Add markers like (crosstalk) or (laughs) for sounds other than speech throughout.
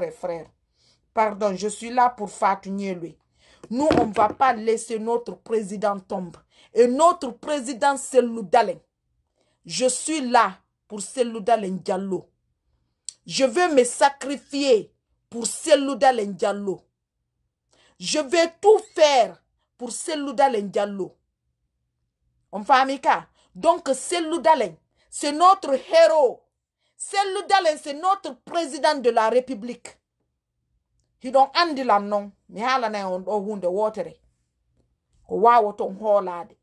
et Pardon, je suis là pour Fatunier lui. Nous, on va pas laisser notre président tomber. Et notre président, c'est Loudalen. Je suis là pour Seloudalen Diallo. Je veux me sacrifier pour Seloudalen Diallo. Je vais tout faire pour Seloudalen Diallo. On fait amica. Donc Seloudalen, c'est notre héros. sey ludalen c'est notre président de la république hiɗon andilan non mi haalanayi e on ɗo hunde wotere ko wawo ton hoolaade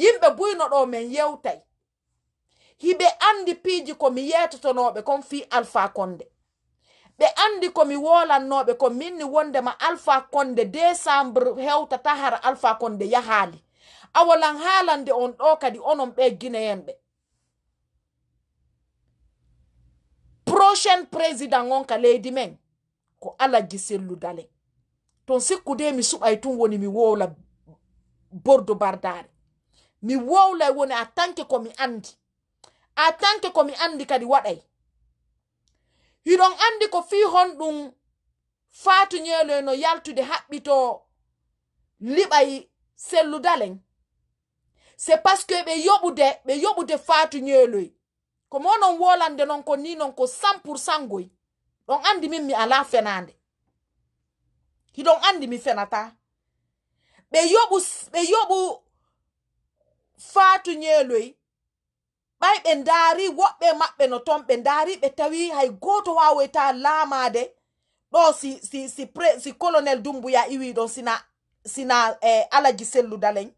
yimɓe buyno ɗo men yewtay hiɓe andi piiji komi yeetotonoɓe kon fi alpha konde ɓe andi komi wolannoɓe ko minni wondema alpha konde décembre hewtata har alpha konde yahaali awolan haalande on ɗo kadi onon ɓe guinéen ɓe prochain président onka leydi men ko alah ji selludale ton sikku de mi suɓay tun woni mi wowla bordo bardare mi wowlay woni a tanke komi andi a tanke komi andi kadi waɗay hiɗon andi ko fi honɗum fatu ñeloy no yaltude haɓɓito liɓay sellu dalen c'est parce que ɓe yoɓude ɓe yoɓude fatu ñeloy komo onon wolande non ko ni non ko 100% goy don andi min mi ala fenande hiɗon andi mi fenata be yobu be yobu fatu nyeloy ɓay ɓe ndaari woɓɓe maɓɓe no ton ɓe ndaari ɓe tawi hay goto waweta laamade ɗo si si si pre, si colonel dumbuya iwi don sina sina eh, alaji selludalen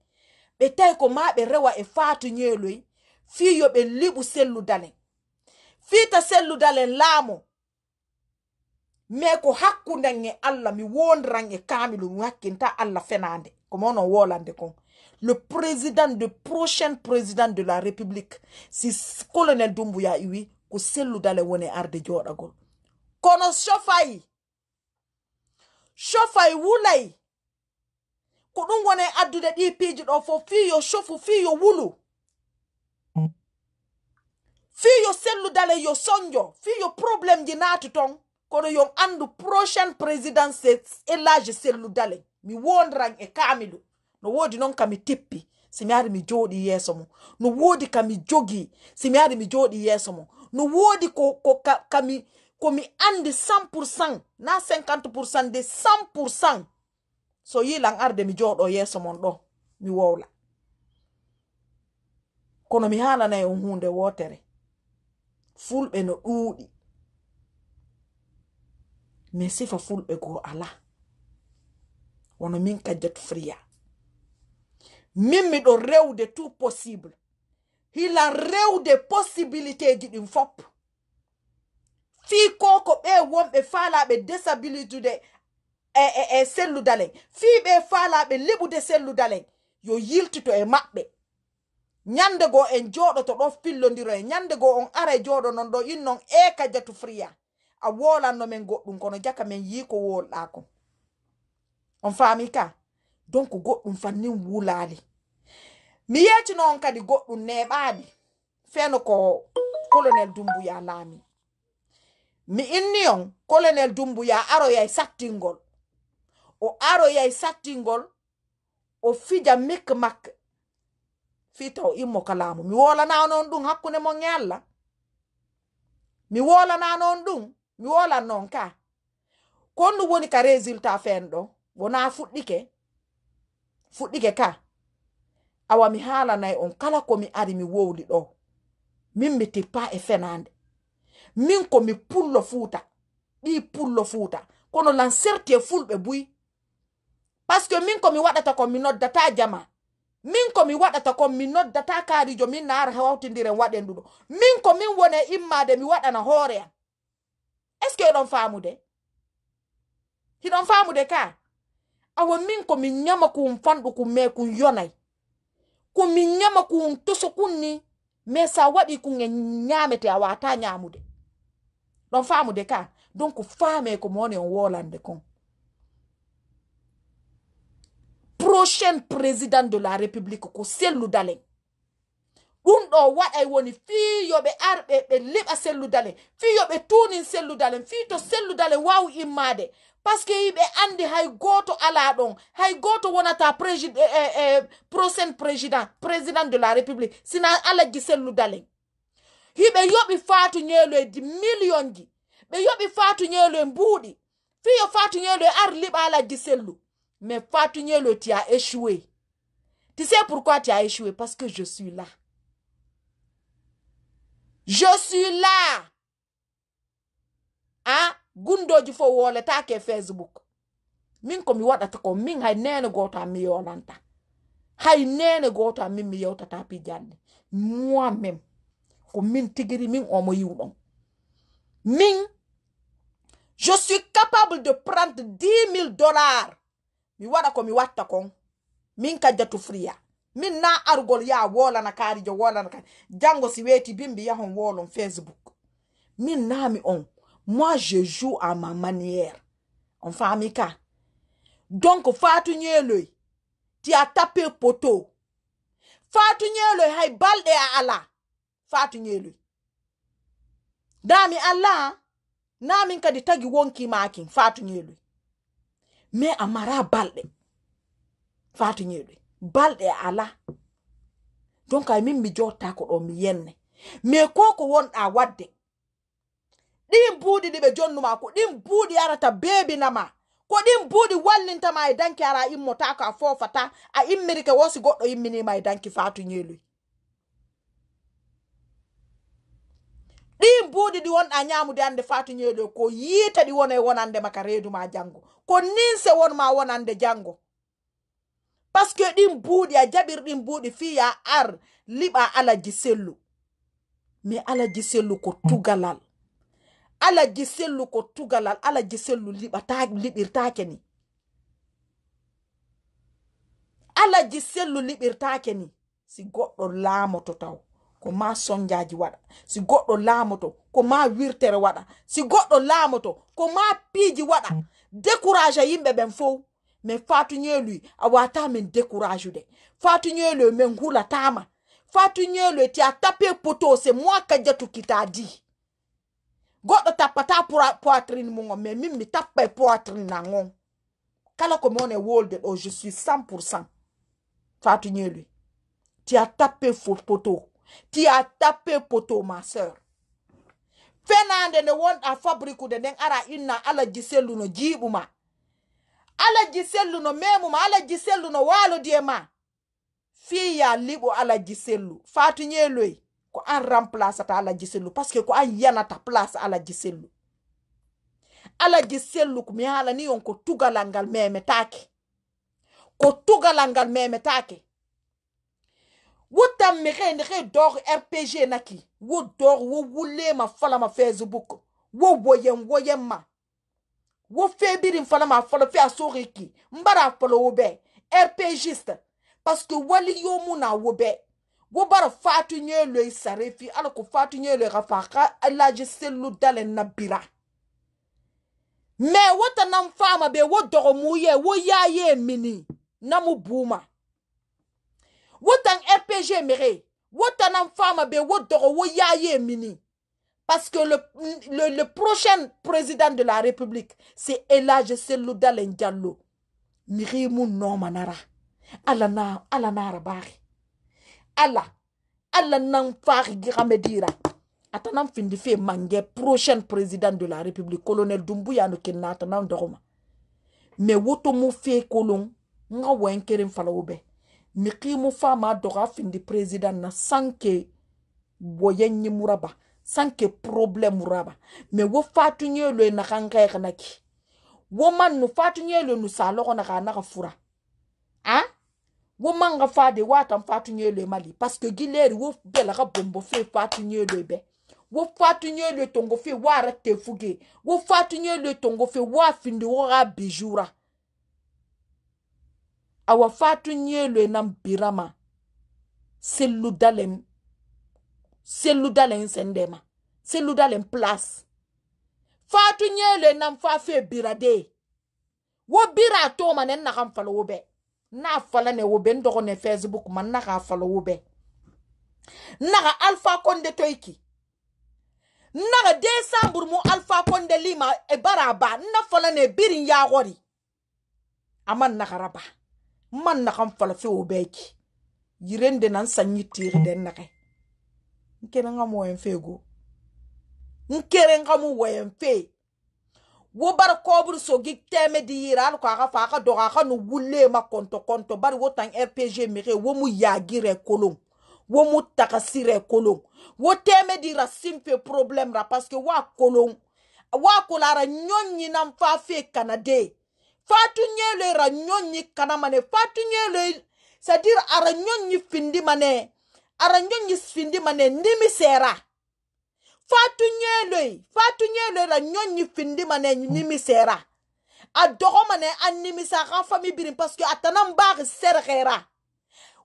ɓe tawi ko ma ɓe rewa e fatu nyeloy fi yo ɓe liɓu selludale Fita selludale l'amo. mais ko hakkunden e allah mi won kamilu mwakinta alla fenande ko mon wolande kon le président de prochaine président de la république si colonel dumbuya iwi ko selludale wone arde jooɗagol kono chofay chofay wulai. ko wone woni addude ɗi piiji ɗo yo ou fi yo wulu fiyo selludale yo soñjo fiyo probléme ji naati ton kono yon andu prochaine présidence élage selludale mi wondiran e kamilu no woodi noon kami teppi simi ari mi jooɗi yeeso mo no woodi kami jogii simi ari mi jooɗi yeeso mo no woodi ko, ko ka, kami komi andi 100 pourcent na 50 pourcent de 100 pourcent so yilan arde mi jooɗo yeeso mon ɗo mi wowla kono mi haalanayi on hunde wootere fulɓe no ɗuuɗi min sifa fulɓe goo ala wono min kadjato friya min miɗo rewde tout possible hila rewde possibilité ji ɗin fop fii koko ɓe wonɓe faalaɓe disabilité de e, e, e sellu dalen fii ɓe faalaɓe liɓude sellu dalen yo yiltito e maɓɓe nyande go en joɗo to ɗo fillodiro e nyande go on ara e joɗo non ɗo innon e ka jatu friya a wolanno men goɗɗum kono jaka men yi ko wolɗa ko on fami ka donc goɗɗum fannin wulali mi yettino on kadi goɗɗum neɓaɗi feno ko colonel dumbuya laami mi inni on colonel dumbuya aroyay sattingol o aroyay sattingol o fija mik makke fi taw immo ka mi wolana non ɗum hakkunde mon e allah mi wolana non ɗum mi wola non ka ko ɗum woni ka resulta fen wona fuɗɗike fuɗɗike ka awa mi nay on kala mi ari mi wowli ɗo min mi tippa e fenande min ko mi pullo fuuta ɗi pullo fuuta kono lanserti e fulɓe buyi par que min mi waɗata ko mi noddata jama min komi waɗata kon mi noddata kaarijo min naara hawtidiren waɗen ɗuɗo min ko min wone immade mi waɗana hoore am est ce que eɗon faamude hiɗon faamude ka awo min ko min nyama kum fanɗu kum me kum yonay kum min nyama kum toso kun ni ma sa waɗi kun e nyamete a wata nyamude ɗon faamude ka donc faame ko mi woni on wolande kon prochaine président de la république ko selludalen ɗum ɗo waɗay woni fiyoɓe arɓe ɓe liɓa selludalen fiyoɓe tunin selludalen fi to selludalen wawi immade par ce que yiɓe andi hay goto ala ɗon hay goto wonata e, e, e, prochaine président président de la république sina alaji selludalen hiɓe yoɓi fatu ñeloedi million ji ɓe yoɓi fatu ñelo e mbuuɗi fiyo fatu ñelo e ar liɓa alaji sellu Mais Fatunye, le, tu as échoué. Tu sais pourquoi tu as échoué Parce que je suis là. Je suis là. ah gundo ji fo wole ta ke facebook min ko mi t'as ko min hay nene goto à mi yolanta hay nene goto a mi yewtata pi jande moi même ko min tigiri min omo yiwɗon min je suis capable de prendre dix mille dollars mi waɗa ko mi watta kon min kajja friya min na argol ya wolana kaarijo wolana kari jango si weeti bimbi yahon wolon facebook min nami on moi je joue à ma manière on fa amika donc fatu ñeeloy ti a tappe poto fatu ñeeloy hay balɗe a ala fatu ñeeloy dami ala min kadi tagi wonki makin fatu ñeeloy mais a mara balɗe fatu ñewɗe balɗe ala donc ay min mi jottako ɗo mi yenne mais ko ko wonɗa wadde ɗin buuɗi ɗiɓe jonnuma ko ɗin buuɗi arata beebinama ko ɗin buuɗi wallintama e danki ara immotako a fofata a immirike wosi goɗɗo imminima e danki fatu ñeeloy wonɗa nyamude ande fatu nyedo ko yiita di wona e wonandema ka ma jango ko ninse won wonma wonande ande jango ce que ɗin buuɗi a jaɓir ɗin buuɗi fi ya ar liɓa alaji sellu mais ala sellu ko tugalal alaji sellu ko tugalal alaji sellu liɓata liɓirtake ni alaji sellu liɓirtake ni si goɗɗo lamoto taw ko ma soñjaji wada si goddo laamoto ko ma wirtere wada si goddo laamoto ko ma piiji wada mm. décourage yimɓe ɓen fof min fatuñeeluy a wata min décourage de fatuñeeloy tama hulatama le ti a tapé poto c'est moi kadiatu kita di goddo tappata poitrine mu mais me mi tappa e poitrine nangon kala ko je suis 100%. pour cent ti a tapé fou poto Tu as tapé poto, ma soeur. fenande nde wonɗa fabrique nden ara inna alaji selluno jiiɓuma alaji selluno memuma alaji selluno waalodi e ma fiya liɓo alaji sellu fatuñeloy ko an remplaçata alaji sellu par ce que ko an yanata place alaji sellu alaji sellu ko mi haalani on ko tugalal ngal memetake ko tugalal ngal memetake wo tammege nege dor rpg naki wo dor wo wulema falama facebook wo woyen woyen ma wo febirin falama falo fe a soriki mbara falo wo bɛ rpgiste parce que wali yo mu na wo bɛ wo bara fatu nye lo sarefi ala ko fatu nye lo ka fa ka alaji selu dalen na bira mɛ wo ta nan fama be wo dɔgɔmu ye wo yaa ye mini na mu buma wotan rpg mere Wotan enfama be wo dogo wo yaye mini parce que le, le, prochain président de la république c'est elage sellu dalen diallo miri non nomanara alana Alana, ala nara ala ala nan fari dira, fin de fe mange prochain président de la république colonel dumbuya no atanam de Roma, mais woto fe kolon nga wenkerim falawo mikimu fama doga findi president na sanke boye nyimuraba sanke problem muraba me wo fatu nyelo na kanga kana ki wo man no fatu nyelo no salo kana kana ka fura ha wo man ga fade watan fatu nyelo e mali parce que gileri wo bela ka bombo fe fatu nyelo e be wo fatu nyelo e tongo fe wara tefuge wo fatu nyelo tongo fe wa findi wo ga bijura awafatu nyelwe na mbirama seludalem seludalem sendema seludalem place fatu nyelwe na fa fe birade wo bira to ma ne nakan fala wo bɛ n'a fala ne wo bɛ n dɔgɔ ne facebook ma n'a ka fala wo bɛ n'a ka alpha konde to iki n'a ka décembre mu alpha konde lima e bara ba n'a fala ne birin ya gori amma n'a ka raba man nakan falafe o bɛɛ ki yiren de nan sanyi tiri den nake nkere nga mu wayan fego nkere nga mu wayan fe wo bar kobur so gi teme di yiral ko aga fa aga doga aga no wulle ma konto konto bar wo tan rpg mere wo mu yagire kolon wo mu takasire kolon wo teme di ra simple problème ra parce que wa kolon wa kolara nyonyi nan fa fe canadien fatunyele ra nyonyi kanamane fatunyele c'est-à-dire ara nyonyi findi mane ara nyonyi findi mane ndimi sera fatunyele fatunyele ra nyonyi findi mane ndimi sera a dogo mane a nimisa a ka fami birin parce que a tana n baagi sɛrɛgɛra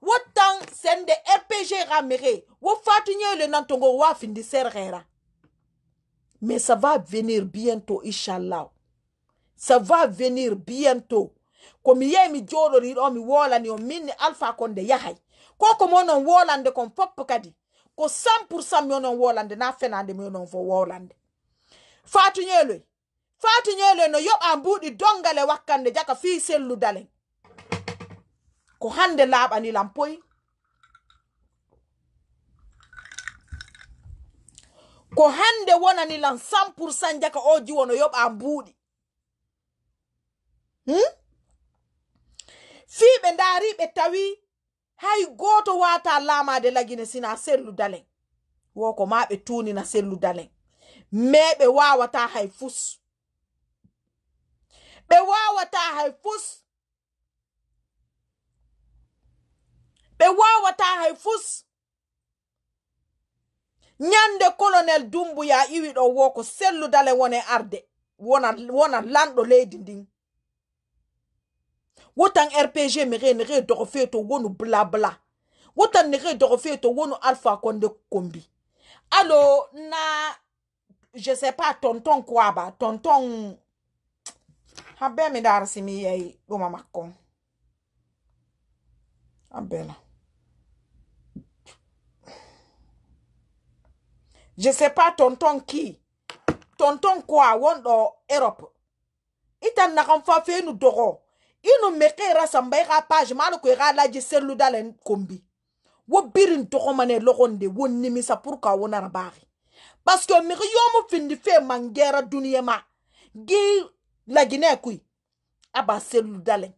wo tan sɛn de rpg ka mege wo fatunyele nan tongo wa findi sɛrɛgɛra mais ça va venir bientôt inchallah ça va venir bientôt komi yehi mi joɗoriɗo mi wolani on minni alpha konde yahay ko komi onon wolande kon poppo kadi ko 100 pourcent mi onon wolande na fenande mi onon fo wolande fatu ñeloy fatu ñeloy no yoɓa mbuɗi dongale wakkande jaka fi selludalen ko hande laaɓanilam poyi ko hande wonanilan 100 pourcent jaka o jiwono yoɓa mbuɗi Hmm? fii ɓe ndaari ɓe tawi hay gooto waata laamaade lagine sina sellu dalen woko ma ɓe tuunina sellu dalen mai ɓe waawata hay fus ɓe waawata hay fus ɓe waawata hay fus nyande kolonel dumbuya iwi ɗo woko sellu dalen wone arde wona wona lanɗo leydi ndin wotan rpg mege nege dogo feto wonu blabla wotan nege dogo feto wonu alpha konde kombi alo na je sais pas tonton kwaba tonton habe mi dar eh, simi yei ɗuma makko abela je sais pas tonton ki tonton kwa wonɗo europe itan nakan fa fenu dogo Yon nou meke rase mbay ka apaj, malo kwe ralaj se loudalen koumbi. Wou birin toukomanen loronde, woun nimi sa purka wou narabari. Paske yon meke, yon mou fin di fe man gera dunye ma. Gye yon lagine kwe, aba se loudalen.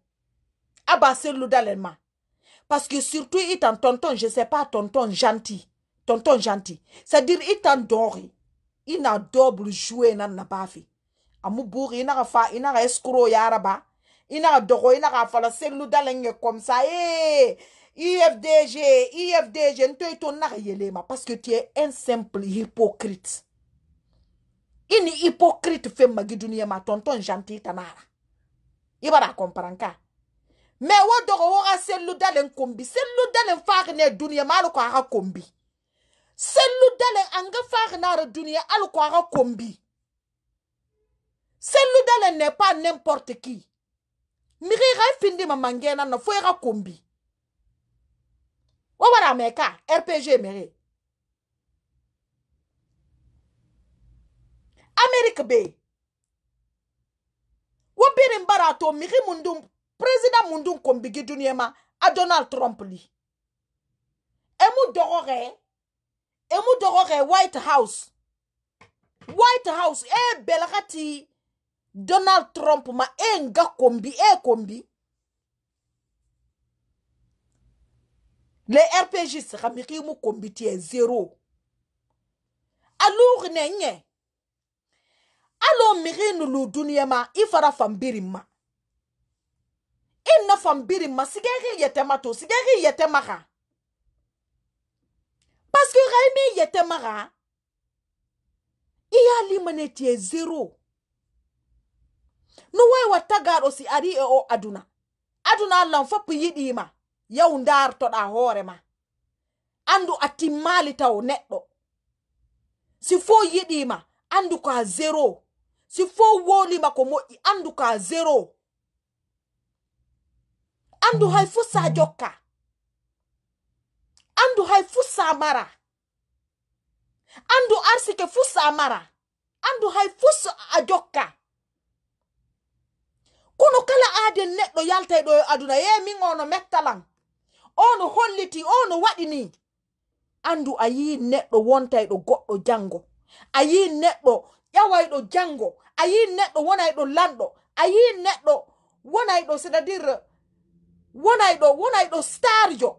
Aba se loudalen ma. Paske surtout itan tonton, je se pa tonton janti. Tonton janti. Sa diri itan donri, ina doble jwe nan nabafi. Amu bouri, ina rafa, ina raskuro yara ba. i n'a ka dɔgɔ i n'a ka fala selu da la ɲɛ comme ça ee ifdg ifdg n to i to n n'a ka yɛlɛ e ma parce que tu es un simple hypocrite i ni hypocrite fɛn magi duniya ma tonton gentil tana a la i b'a dɔn a comprendre ka mɛ o dɔgɔ o ka selu dalen kombi selu dalen faagi ne duniya ma hali ko a ka kombi selu dalen an ka faagi n'a yɛrɛ duniya hali ko a ka kombi selu dalen n'est pas n'importe qui mixi xa e findima mangena na fo i xa kombi wo wara meka rpg mixi amerike be wo birin bara to mixi mundun president mundun kombigi duniyema a donald trump li emu dogoxe emu dogoxe white house white house e belaxa ti donald trump ma e nga kombi e kombi le rpgs ga megimu kombi tie zero aluri ne nye alo miginu lu duniya ma i fara fanbiri ma i na fanbiri ma sigegi yetema to sigegi yetema ga parce que ga imi yetema ga i y'a limane tie zero no wawi watta gaɗo si ari e o aduna aduna allahn fopp yiɗima yawu dartoɗa hoorema andu a timmali taw neɗɗo si fo yiɗima andu ko a zero si fo wolima ko moƴƴi andu ko a zero andu hay fu sa mm. jokka andu hay fu sa mara andu arsike fu sa mara andu hay fu a jokka kono kala aaden neɗɗo yalta e ɗo e aduna ye min ono mettalan o no holliti o no waɗi ni andu a yi neɗɗo wonta e ɗo goɗɗo jango a yi neɗɗo ƴawayɗo jango a yi neɗɗo wona e ɗo lanɗo a yi neɗɗo wona e ɗo c'est à dire wona e ɗo wona e ɗo starjo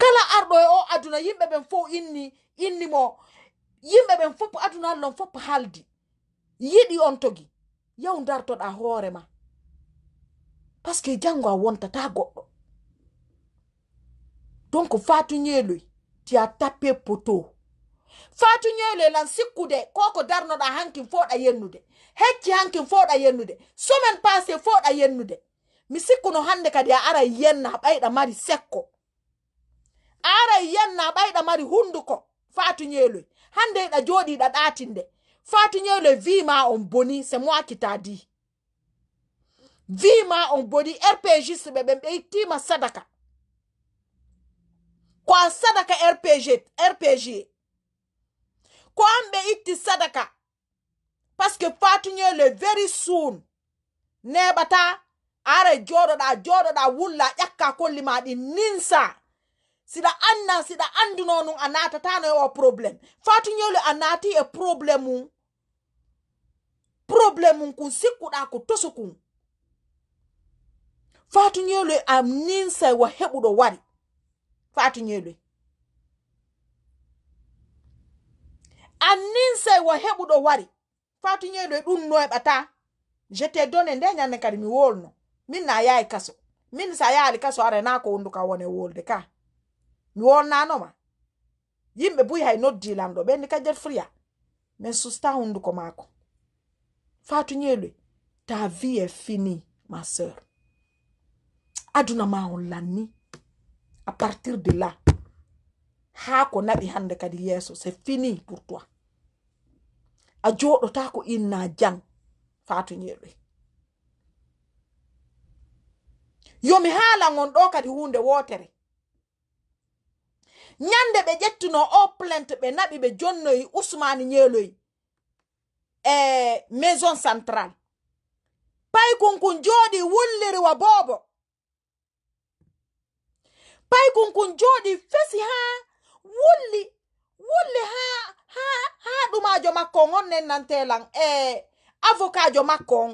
kala arɗo e o aduna yimɓe ɓen fo inni inni mo yimɓe ɓen fop aduna allon fop haaldi yiɗi on togi yaw dartoɗa hoore ma par que a wontata goɗɗo donc fatu ñeeloy ti a tappe poto fatu ñeeloy lan sikkude ko ko darnoɗa hankin fo ɗa yennude hecci hankin fo ɗa yennude semaine passé fo ɗa yennude mi sikkuno hannde kadi a ara yenna ɓayɗa mari sekko a ara yenna ɓayɗa mari hunduko fatu ñeeloy hannde ɗa jooɗiɗa ɗatinde fati ñewle vima on boni c'est moi qui t'a dit vima on boni rpgs ɓe ɓe ɓeytima sadaka ko a sadaka rpg rpg ko an ɓe itti sadaka parceque fatu ñewle very soon neɓata ara joɗoɗa joɗoɗa wulla ƴakka kolli maɗi ninsa siɗa anna siɗa anndunonun a natatano e o probléme fatu ñewle a naati e probléme mum problème kun sikkuɗa ko toso kun fatu ñeeloy am nin say wa heɓuɗo wari fatu ñeeloy am nin say wa heɓuɗo wari fatu ñeeloy ɗum noyɓata jete done nde ñande kadi mi wolno min na yahi kaso min sa yahali kaso arana ko wondu wone wolde ka mi ma yimɓe buyi hay noddilam ɗo ɓenni ka jet friya min susta hunduko maako Fatou Nyelwe, ta vie est fini ma soeur. ma on l'a ni. À partir de là, ko hande kadi c'est fini pour toi. Ajo otako ina jang Fatou yo yomi haala ngon do kadi hunde wotere nyande ɓe jettuno o plente ɓe naɓi ɓe jonnoyi usmani ñeeloyi eh, maison centrale pay kunkun jooɗi wulliri wa boobo pay kunkun jooɗi fesi haa wulli wulli haa haa ha ɗumajo makko on on nennantelan e eh, avocat jo makko on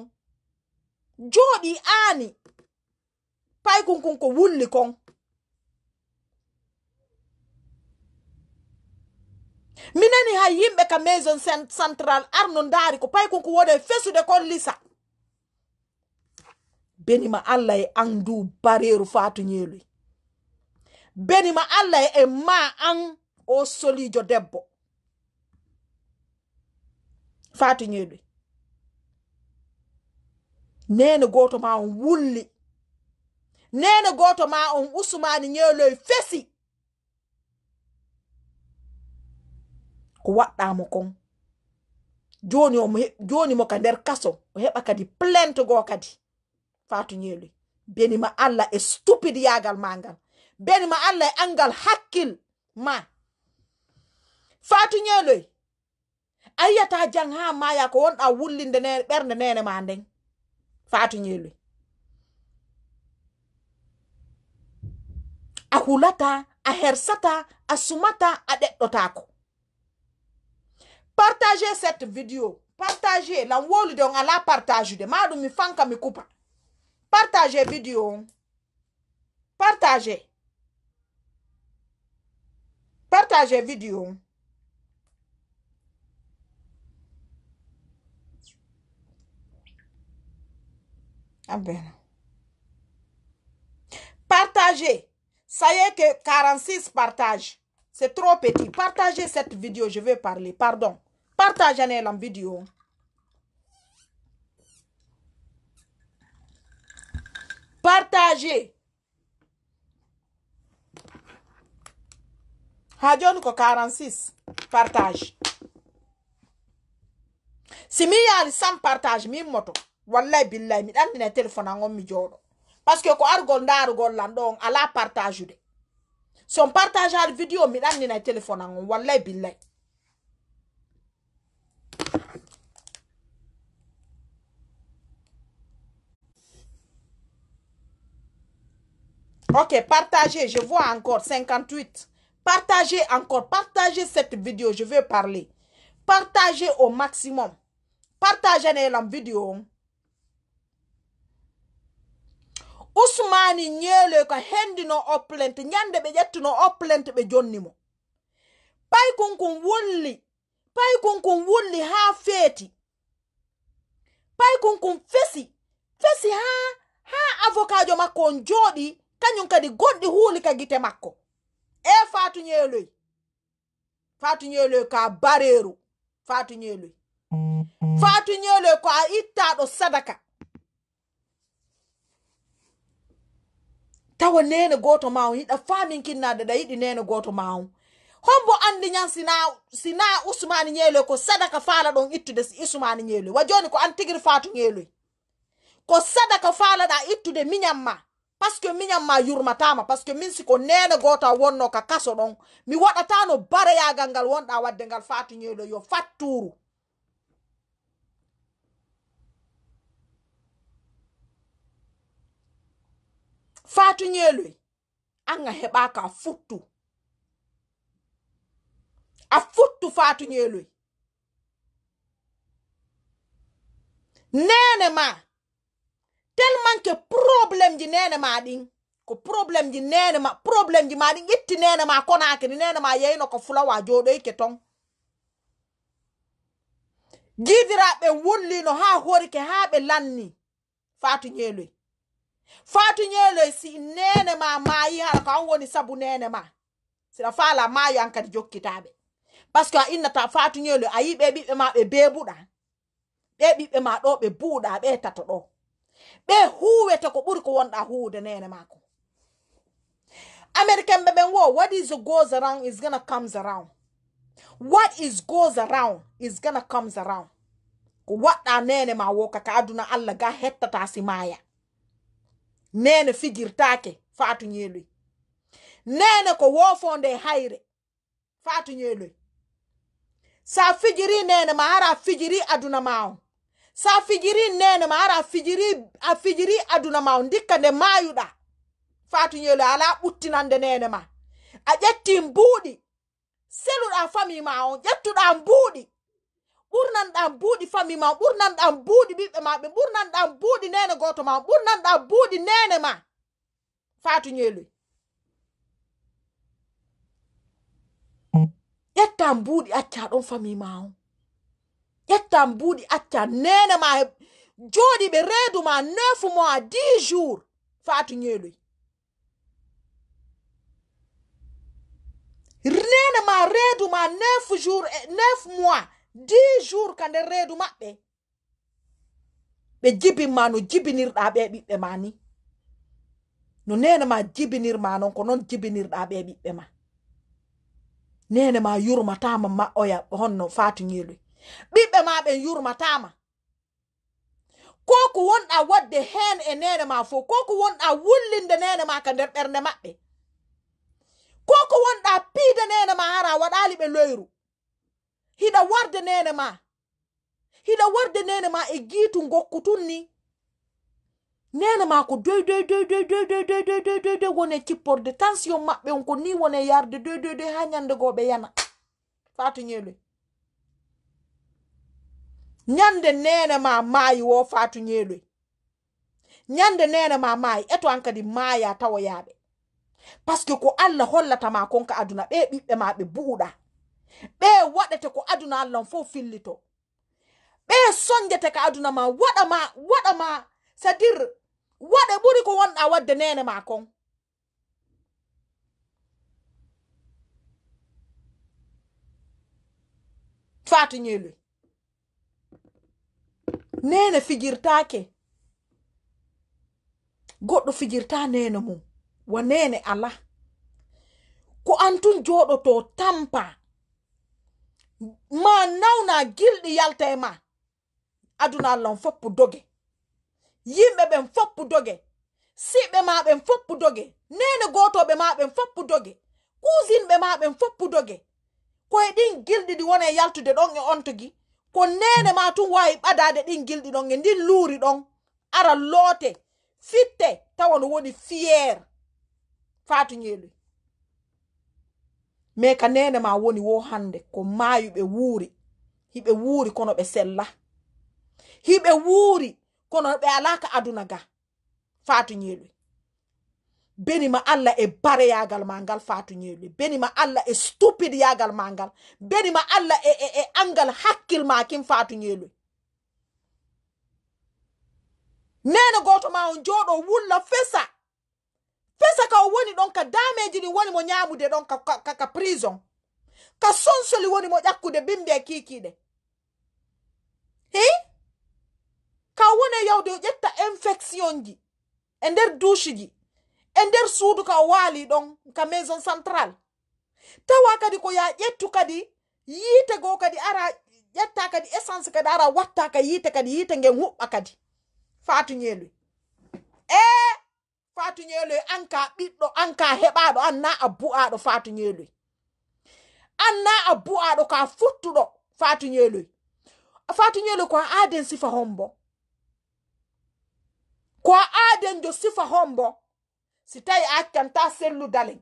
jooɗi aani pay kunkun ko wulli kon mi nani ha yimɓe ka maison central arno ndaari ko pay konko woɗe fesude kon lisa benima allah e an du bareru fatu ñeeloy benima allah e ma an o solijo debbo fatu ñeeloy nene goto ma on wulli nene goto ma on usumani ñeeloy fesi ko waɗɗamo kon joni omo joni mo ka nder kaso o heɓa kadi plainte go kadi fatu nyeli benima allah e stupid yagal ma benima allah e angal hakkil ma fatu nyeli a yiyata jan ha maya ko wonɗa wullinde ne ɓernde nene ma nden fatu nyeli a hulata a hersata a sumata a ɗeɗɗotako partagez cette vidéo partagez na wolude on ala partage de maɗum mi fanka mi kupa partagez vidéo on partagez partagez vidéo on ah abena partagez ça y est que 46 partages C'est trop petit. Partagez cette vidéo, je veux parler. Pardon. Partagez la vidéo. Partagez. ko 46. Partage. Si mi sam partage mi moto. Wallahi billahi mi ɗanɗina téléphone an mi jodo. Parce que ko argol ndaarugol lan ɗon ala partage de son vidéo la vidéo, ɗan nina téléphone voit les billets. ok partagez je vois encore 58 partagez encore partagez cette vidéo je veux parler partagez au maximum partagez la vidéo usmani ñeele ko henndino opplent ñannde ɓe ƴettino opplent ɓe jonni mo pay kunkun wulli pay kunkun wulli haa feeti pay kunkun fesi fesi haa haa avokajo makko on jooɗi kañum kadi goɗɗi huuli ka gite makko e faatu ñeeloy faatu ñeeloy ko a bareeru faatu ñeeloy faatu ñeeloy ko a ittaaɗo sadaka tawa nene goto mawu yiɗa famin kinnaɗe ɗa yiɗi nene goto mawu hombo andi yan sina sina usmani yeloy ko sadaka fala ɗon ittude usmani yeloy wa joni ko an tigiri fatu yeloy ko sadaka falaɗa ittude miñam ma par ce que miñam ma yurmatama par ce que min siko nene goto wonno ka kaso ɗon mi waɗatano bareyagal ngal wonɗa wadde ngal fatu yeloy yo fatturu fatu nyeloi anga heɓaka a futtu a futtu fatu nyeloi nene ma tellement ke problème ji nene ma ɗin ko problème ji nene ma problème ji ma ɗin itti nene ma konake ni nene ma yeyno ko fulawa joɗoy ke ton jidiraɓe wullino ha horike ha ɓe lanni fatu nyeloi fatu nyele si nene ma mai hala ka woni sabu nene ma sira fala mayo an kadi jokkitaɓe par ce que a innata fatu nyele a yi ɓe ɓiɓɓe ma ɓe bebuɗa ɓe ɓiɓɓe ma do ɓe buda be tato ɗo ɓe huwete ko ɓuri ko wonɗa huwude nene mako american ɓe ɓen wo what is goes around is gonna comes around what is goes around is gonna comes around What waɗɗa nene ma wo kaka aduna allah ga hettata si maya nene figirtake faatu ñeeloy nene ko woofonde e hayre faatu ñeeloy sa fijiri nene ma ara fijiri aduna ma on sa fijiri nene ma ara fijiri a fijiri aduna mao on dikka nde maayuɗa faatu ñeeloy ala ɓuttinande nene ma a ƴetti mbuuɗi seluɗa famille ma on ƴettuɗa mbuuɗi ɓurnanɗam buuɗi fami ma ɓurnanɗam buuɗi ɓiɓɓe ma ɓe ɓurnanɗam buuɗi nene goto ma ɓurnanɗam buuɗi nene ma fatu yeloy ƴettam buuɗi acca ɗon fami ma o ƴettam buuɗi acca nene ma he jooɗi ɓe reedu ma neuf mois dix jours fatu yeloy nene ma reedu ma neuf jours e neuf mois dix jours ka nder reedu maɓɓe ɓe jibinma no jibinirɗa ɓe ɓiɓɓe ma ni no nenema jibinirma non ko noon jibinirɗa ɓe ɓiɓɓe ma nenema yurmatama maɓɓoya honno fati ñiloy ɓiɓɓe ma ɓe yurmatama ko ko wonɗa wadde hen e nenema fo ko ko wonɗa wullinde nenema ka nder ɓernde maɓɓe ko ko wonɗa piide nenema hara waɗali ɓe loyru hiɗa warde nene ma hiɗa warde nene ma e giitu gokkutun ni nene ma ko doy doy doy doy doy doy doy doy doy doy doy woni cipporde tension maɓɓe on ko ni wone yarde doy doy doy ha ñande go ɓe yana fatu ñeeloy ñande nene ma maayi wo fatu ñeeloy ñande nene ma maayi eto an kadi maaya tawoyaɓe par ce que ko allah hollatama konka aduna ɓe ɓiɓɓe ma ɓe buuɗa ɓe waɗete ko aduna allahn fo fillito ɓe soñdete ko aduna ma waɗama waɗama c'est à dire waɗe ɓuri ko wonɗa wadde nene ma kon fati ñeeloy nene fijirtake goɗɗo fijirta nene mum wa nene ala ko antun joɗoto tampa ma nawna gilɗi yalta e ma aduna allahn foppu doge yimɓe ɓen foppu doge siɓɓe ma ɓen foppu doge nene gotoɓe ma ɓen foppu doge kusinɓe ma ɓen foppu doge koye ɗin gilɗi ɗi wona e yaltude ɗon e ontogi ko nene ma tun wawi ɓadade ɗin gilɗi ɗon e ndin luuri ɗon ara loote fitte tawa no woni fiyere fatu ñeeloy me ka nene ma woni wo hande ko mayu ɓe wuuri hiɓe wuuri kono ɓe sella hiɓe wuuri kono ɓe alaka aduna ga fatu yeluy benima allah e bareyagal ma ngal fatu yeluy benima allah e stupide yagal ma ngal benima allah e, e, e angal hakkil ma kin fatu yeluy nene goto ma on joɗo wulla fesa woni ɗon ka dameji ɗin woni mo ñamude ɗon kaka prison ka sonsoli woni mo ƴakkude bimbi e kikiɗe hi ka woni yawde o ƴetta infection ji e nder douche ji e nder suudu ka o waali ɗon ka maison central tawa kadi ko ya ƴettu kadi yiite goo kadi ara ƴetta kadi essence kadi ara watta ka yiite kadi yiite ngen huɓɓa kadi fatu ñeeluy e eh! faatu yeloy an ka ɓiɗɗo an ka heɓaɗo an na a bu'aɗo faatu yeloy an na a bu'aɗo ka futtuɗo faatu yeloy faatu yeloy ko a aden sifa hombo ko a aden jo sifa hombo si tawi a accanta selludalen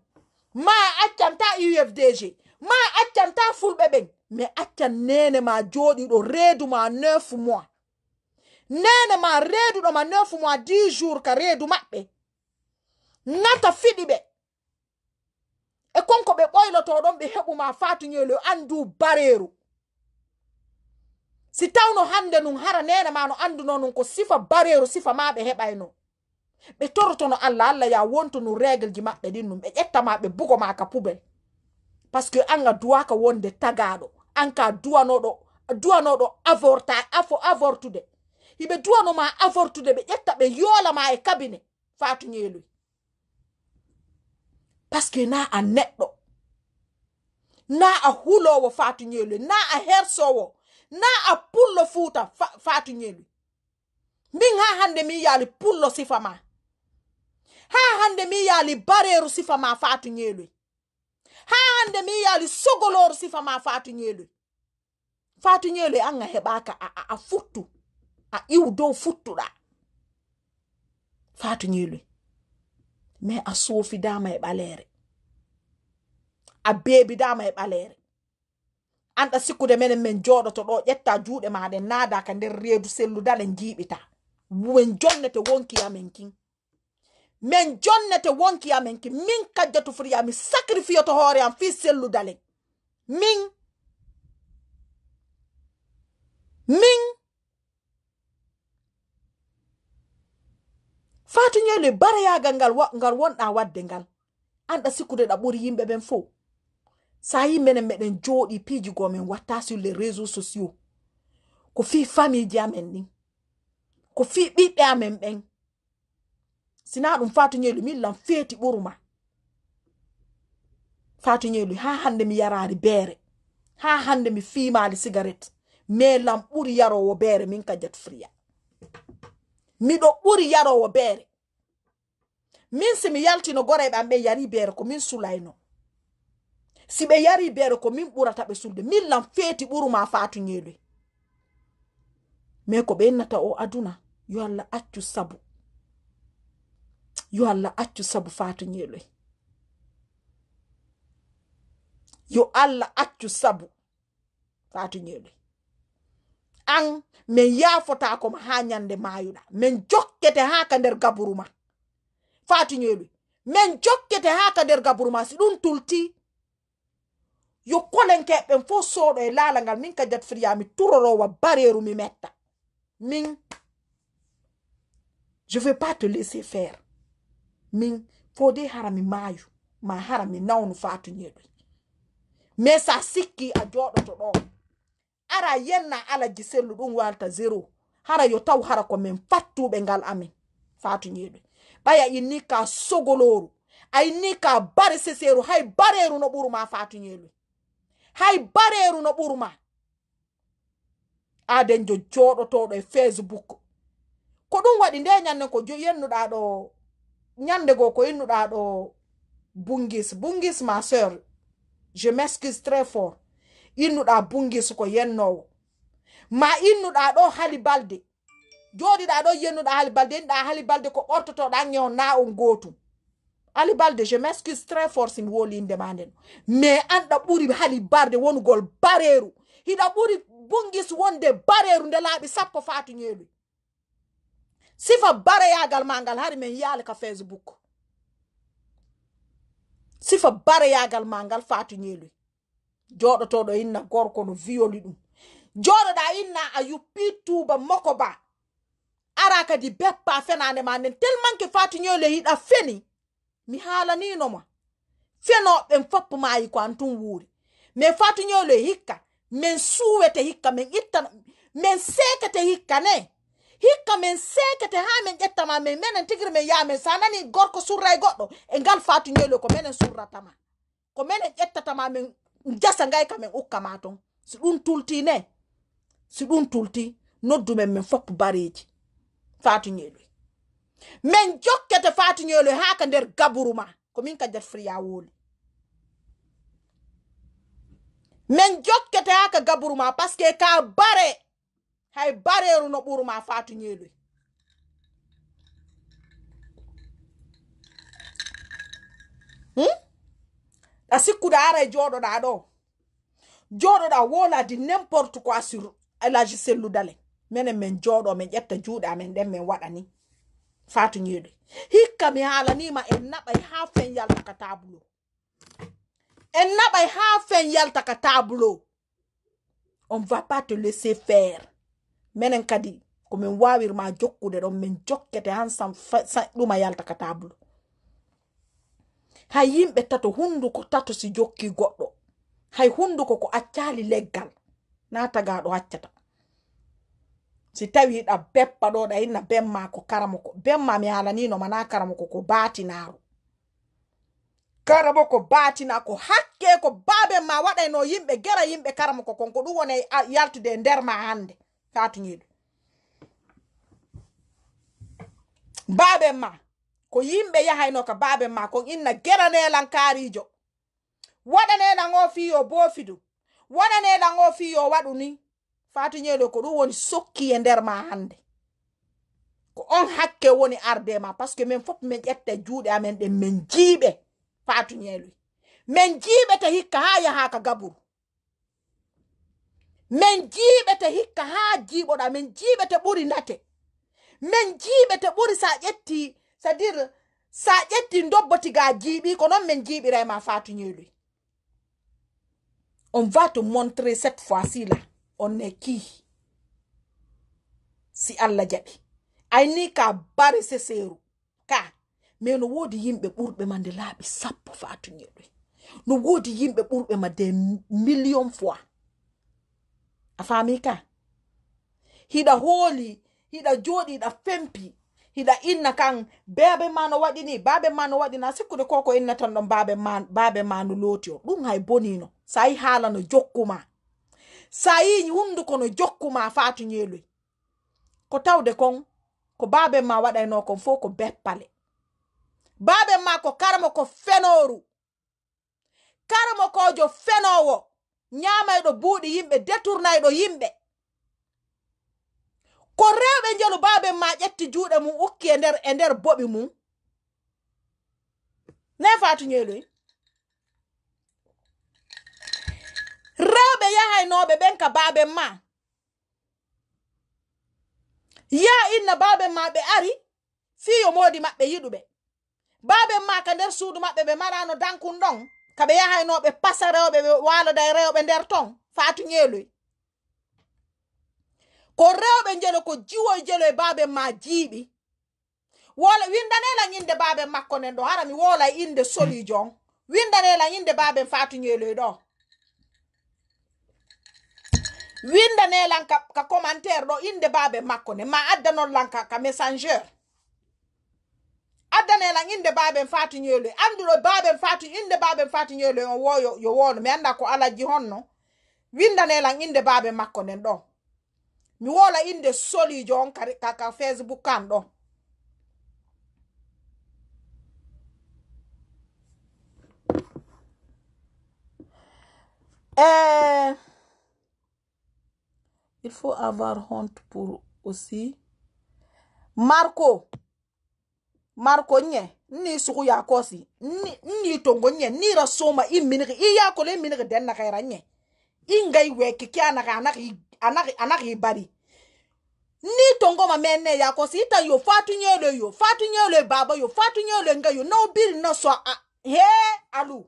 ma a accanta ufdg ma a accanta fulɓe ɓen mi accan nene ma joɗiɗo reeduma neuf mois nene ma reeduɗoma neuf mois dix jours ka reedu maɓɓe nata fiɗi ɓe e konko ɓe ɓoyloto ɗon ɓe heɓuma fatuñoyle andu bareru si tawno hande nun hara nena ma no anduno nun ko sifa bareru sifa ma ɓe heɓayno ɓe torotono allah allah ya wonto nun regle ji maɓɓe ɗin num ɓe ƴettama ɓe bugo ma ka pubel par ce que anga duwaka wonde tagaɗo anka duwanoɗo duwanoɗo avorta afo avortude hiɓe duwanoma avortude ɓe ƴetta ɓe yoolama e kabine fatuñeloy paske na a neɗɗo na a hulowo fatu ñeelu na a hersowo na a pullo fuuta fatu ñeelu min ha hande mi yaali pullo sifama ha hande mi yaali bareeru sifama fatu ñeelu ha hande mi yaali sogolooru sifama fatu ñeelu fatu ñeelu an a heɓaka a futtu a iwu dow futtuɗa fatu ñeelu mais a soofidama e ɓaleere a beebidama e ɓaleere anɗa sikkude menen men jooɗoto ɗo ƴetta juuɗe maɗen naadaka nder reedu selludalen jiiɓita men jonnete wonki amen kin min jonnete wonki amen kin min kajjato furiya mi sacrifiyoto hoore am fi selludalen min min fatu ñawle barayagal ngal ngal wonɗa wadde ngal anɗa sikkudeɗa ɓuri yimɓe ɓen fo sa yimɓene meɗen jooɗi piijigomin watta sur les réseau sociaux ko fi famille ji amen ɗin ko fi ɓiɓɓe amen ɓen sina ɗum fatu ñawlu millan feeti ɓuruma fatu ñawlu ha hande mi yarari beere ha hande mi fimali cigarette mais lan ɓuri yarowo beere min ka jet friya miɗo ɓuri yarowo beere min simi yaltino goreɓe am ɓe yari beere ko min sulayno si ɓe yari beere ko min ɓurata ɓe sulde min lan feeti ɓuruma fatu ñeeloy mais ko ɓe innata o aduna yo allah accu sabu yo allah accu sabu fatu ñeeloy yo allah accu sabu fatu ñeeloy an min yaafotaako ma haa nyande maayuɗa min jokkete haa ka der gaburuma ma fatiñeelu min jokkete haa ka der gaburuma si ɗum tulti yo kolenkeɓen fof sooɗo e laala ngal min kajat firiya mi turorowa bareeru mi metta min je veux pas te laisser faire min fo de hara ma harami non nawnu mais sa sikki a jooɗoto ɗo ara yenna ala gisellu ɗum walta zero hara yo taw hara ko min fattuɓe ngal amin fatu yeɗo ɓaya inni ka sogolooru ayni ka bare seseru hay bareru no ɓuruma fatu yeloy hay bareru no ɓuruma aden jo joɗotoɗo e facebook ko ɗum waɗi nde ñande ko jo yennuɗa ɗo ñande go ko yennuɗa ɗo bungis bungis ma sœur je m'excuse très fort innuɗa bungisu ko yennowo ma innuɗa ɗo hali balde joɗiɗa ɗo yennuɗa hali balde yenniɗa hali balde ko ɓortotoɗan ñeho na on gotum hali balde je mescuse très force mi wolinde ma nden mais an ɗa ɓuuri hali barde wongol bareru hiɗa ɓuuri bungisu wonde bareru nde laaɓi sappo faatu ñeeɗuy sifa bareyagal ma ngal hari min yaali ka facebook sifa bareyagal ma ngal faatu ñeeluy joɗotoɗo inna gorko no violi ɗum joɗoɗa inna a yuppi tuba moko ba ara kadi beppa fenade ma nden telmanke fatiñole yiɗa feni mi haalaninoma fenoɓen foppo mayi ko an tun wuuri min fatiñole hikka min suwete hikka min itta min sekete hikka ne hikka min sekete ha min ƴettama min menen tigiri min yamin sa nani gorko surra e goɗɗo e ngal fatiñole ko minen surratama ko minen ƴettatama min jasangai kamen ukkama ton si ɗum tulti ne si ɗum tulti men min fopp bareji fatu fatuñeloy min jokkete fatu fatuñeloy ha ka nder gaburu ma komin ka nder friya woli min jokkete ha ka gaburu ma par ce que ka bare hay bareru no ɓurma fatuñeloy hmm? a sikkuɗa ara e joɗoɗa ɗo joɗoɗa wolade n'importe quoi sur elaji selludale menen min joɗo min ƴetta juuɗe amin ɗen min waɗa ni fatu ñiɗe hikka mi haalanima en naɓay ha fen yaltaka tablo en naɓay ha fen yaltaka tablo on va pas te laisser faire menen kadi komin wawirma jokkude ɗon min jokkete han san ɗuma yaltaka tablo hay yimɓe tato hunduko tato si jokki goɗɗo hay hunduko ko accali leggal na tagaɗo accata si tawi ɗa beppa ɗo ɗa inna bemma ko karamo ko bemma mi halanino mana karamo ko ko batinaru karamo ko batina ko hakke ko babe ma waɗayno yimɓe gera yimɓe karamo ko kon ko ɗum woni yaltude e nderma hande fatuñiɗo babe ma ko yimɓe yahayno ka baaben ma kon inna geranelan kaarijo waɗanelan o fi yo boofi du waɗanelan o fi yo waɗu ni fatu ñeelo ko ɗum woni sokki e nder ma hande ko on hakke woni arde ma par ce que min fof min ƴette juuɗe amen ɗen min jiiɓe fatu ñeeloy min jiiɓete hikka ha yaha ka gaburu min jiiɓete hikka ha jiiɓoɗa min jiiɓete ɓuri nate min jiiɓete ɓuri sa ƴetti c'est à dire sa ƴetti dobbotiga jiiɓi ko noon min jiiɓirema fatu ñeeloy on va to montrer cette fois ci là on ne qui si allah jaɓi ayni ka bare se seeru ka mais no woodi yimɓe ɓurɓe ma nde laaɓi sappo fatu ñeeloy no woodi yimɓe ɓurɓe ma de million fois a fami ka hiɗa hooli hiɗa jooɗi hiɗa fempi hiɗa inna kan beabe ma no waɗi ni baabe ma no waɗi na sikkude koko innatan ɗon baabe ma baabe ma no looti o ɗum hay bonino sa yi haala no jokkuma sa yi hunduko no jokkuma faatu ñeeloy ko tawde kon ko baabe ma waɗayno kon fo ko beppale baabe ma ko karmo ko fenoru karmo kojo fenowo ñamayɗo buuɗi yimɓe detournayɗo yimɓe ko rewɓe jalu baaɓe ma ƴetti juuɗe mum ukki e nder e nder boɓi mum nay fatu ñeeloy rewɓe yahaynoɓe ɓen ka baaɓen ma yaha inna baaɓen ma ɓe ari fiyo moodi maɓɓe yiɗuɓe baaɓen ma ka nder suudu maɓɓe ɓe marano dankun ɗon ka ɓe yahaynoɓe pasa rewɓe ɓe waaloda e rewɓe nder ton fatu ñeeloy ko rewɓe jelo ko jiwoy jelo e baaɓe ma jiiɓi wola windanelan inde baaɓe makko nen ɗo hara mi wola inde solijo on windanelan inde baaɓe fatu yeloy ɗo windanelan ka, ka commentaire ɗo inde baaɓe makko nen ma addanollan ka, ka messengeur addanelan inde baaɓe fatu yeloy anduɗo baaɓe fatu inde baaɓe fatu yeloy on wo yo wolo mi anda ko alaji honno windanelan inde baaɓe makko nen ɗo mi wola inde solijo on kaka facebook kan ɗon Eh, il faut avoir honte pour aussi marco marco nye ni sugu ya kosi ni, ni tongo nye ni rasoma i minigi i ya yakolo i minigi den na kaira nye inga iwe keke anaga anaga anaga anaga ibari ni tongo ma mene ya ko sita yo fatu nyelo yo fatu nyelo baba yo fatu nyelo nga yo no bil no so a, he alu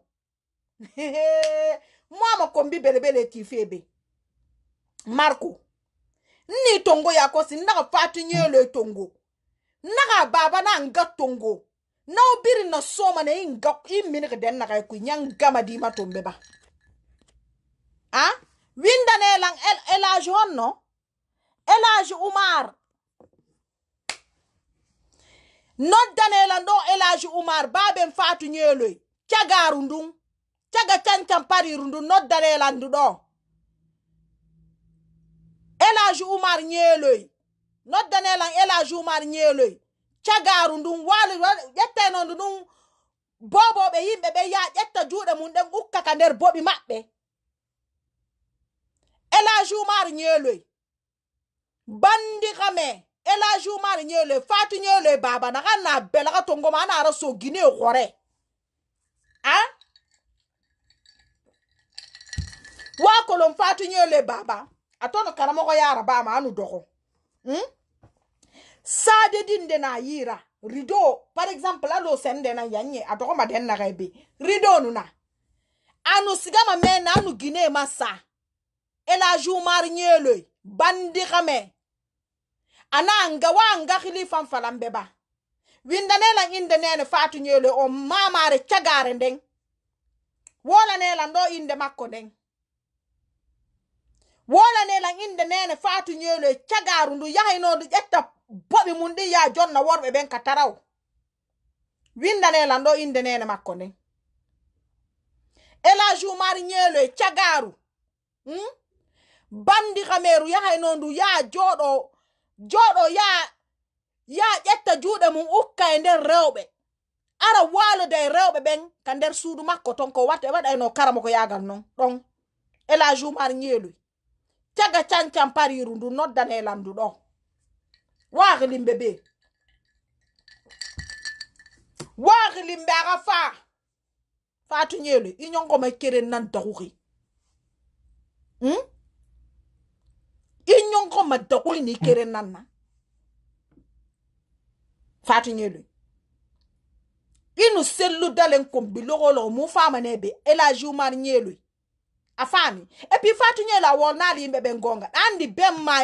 mama kombi belebele tifebe marco ni tongo ya ko si naga fatu nyelo tongo naga baba na nga tongo na obiri na soma na inga imini ka den naga ku nyanga madima tombe ba a ah? windanelan elage honno elage umar noddanelan ɗo elage umar baɓen fatu yeloy cagaru ndun caga cancan pariru ndun noddanelandu ɗo elage umar yeloy noddanelan elage umar yeloy cagaru ndun wali ƴettenondu ndun boboɓe yimɓe ɓe ya ƴetta juuɗe mum ɗen ukkaka nder boɓi maɓɓe El Hadji Oumar Nielwe bandi game El Hadji Oumar Nielwe Fatou Nielwe baba na kana bela ka tongo ma na raso gine gore hein wa kolon Fatou Nielwe baba atono karamogo ya araba ma anu dogo hmm? sade din de na yira rido par exemple alo sende na yanye adogo ma den na ga e be rido nuna anu sigama mena anu gine e ma sa ela jumar nyeloy bandi kame ana nga wa nga khilifan falambe ba winda nela inde nene fatu nyelo o mamare tiagare ndeng wola nela ndo inde makko ndeng wola nela inde nene fatu nyelo tiagaru ndu yahino ndu jetta bobi mun di ya jonna worbe ben kataraw winda nela ndo inde nene makko ndeng ela jumar nyelo tiagaru hmm? bandi kameru yahay no ndu yaa jooɗo jooɗo yaa yaa ƴetta juuɗe mum ukka e nder rewɓe ara waalude e rewɓe ɓen ka nder suudu makko ton ko watte waɗayno karamo ko yaagal non ɗon elajumar ñeeluy caga cancan pariru ndu noddane landu ɗo waaki limɓe ɓe waaki limɓe aka faa faatu ñeeluy iñongo may keren nan daguki hmm? i ñonko ma dokulini i kere nan na fatu ñelu i nu sellu dalen kumbiloxoloxo mu famane be ela jumar ñeluy a fami et puis fatu ñelu a wornali yimɓe ɓe gonga ɗandi ben ma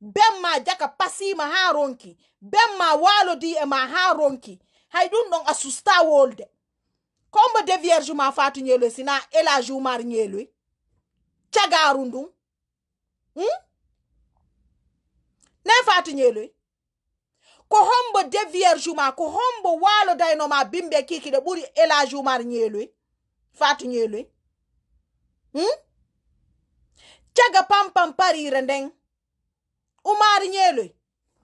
ben ma jaka pasima ha ronki ben ma walo di e ma ha ronki hay ɗum ɗon a susta wolde kombo de vierge ma fatu ñeloy sina ela jumar ñeluy cagaru ndum hmm? nay fatu yeloy ko hombo de vierge ma ko hombo walo daynoma bimbe kikiɗe ɓuuri elage umar yeloy fatu yeloy hmm? caga pampam parire nden umar yeloy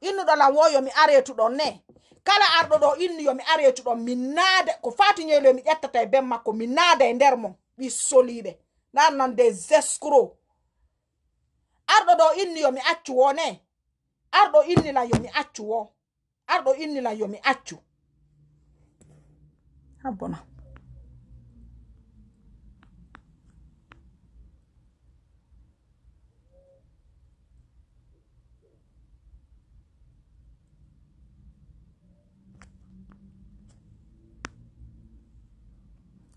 innuɗo lawoyo mi aretuɗon ne kala arɗo ɗo innu yo mi aretuɗon min naada ko fatu yeloy mi ƴettata e ben makko min naada e nder mon ɓissoliɓe nannon des escro arɗo ɗo innu yo mi accu wone arɗo innila yomi accu wo arɗo innila yomi accu Abona. bona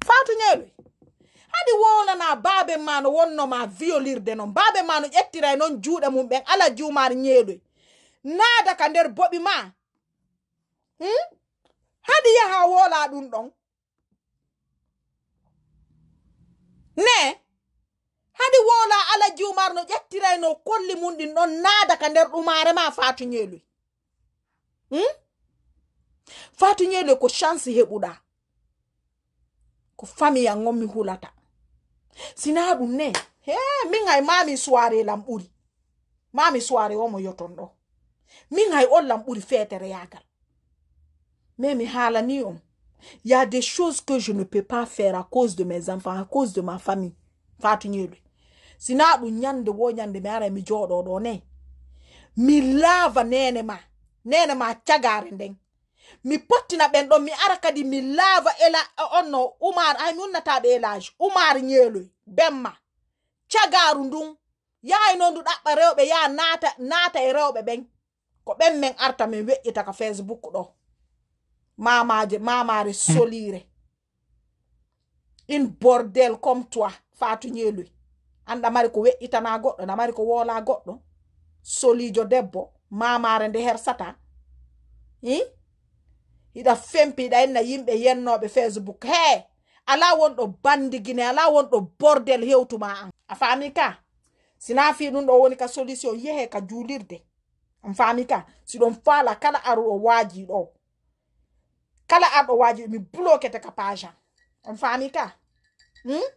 fatuñeeloy hade wonana baabe ma no wonno ma violirde noon baabe ma no ƴettira e noon juuɗe mum ɓen ala juumaare ñeeloy naada ka nder boɓi ma hmm? hadi yaha wola ɗum ɗon ne hadi wola ala jumar no ƴettirayno kolli mum ɗin ɗon naada ka nder ɗumare ma fatu ñeeloy hmm? fatu ñeeloy ko chance heɓuɗa ko famiya gonmi hulata sina ɗum ne he min ay mami suware lam ɓuri mami soire omo yoton ɗo min hay ollam ɓuri feetereyagal mais mi haalani on ya des choses que je ne peux pas faire à cause de mes enfants à cause de ma famille fatuñiɗi sina ɗum ñande wo ñande mi ara mi jooɗoɗo ne mi laawa nene ma nene ma cagare nden mi pottina ɓen ɗon mi ara kadi mi laawa ela onno umar ay mi wonnataɓe elage umar ñeeloy bemma cagaru ndun yahay no ndu ɗaɓɓa rewɓe yaha naata naata e rewɓe ɓen ko ɓen men arta min we'ita ka facebook ɗo mamaje mamare hmm. solire in bordel comme toi fatu ñeloy anɗa mari ko we'itana goɗɗo na mari ko wola goɗɗo solijo debbo mamare nde hersata i hm? hiɗa fempi hiɗa enna yimɓe yennoɓe facebook he ala wonɗo bandiguine ala wonɗo bordel hewtuma an a fami ka sina fi ɗum ɗo woni ka solution yehe ka julirde on faami ka si ɗon faala kala aruɗo waaji kala arɗo waaji mi bloquete ka page am on faami ka hmm?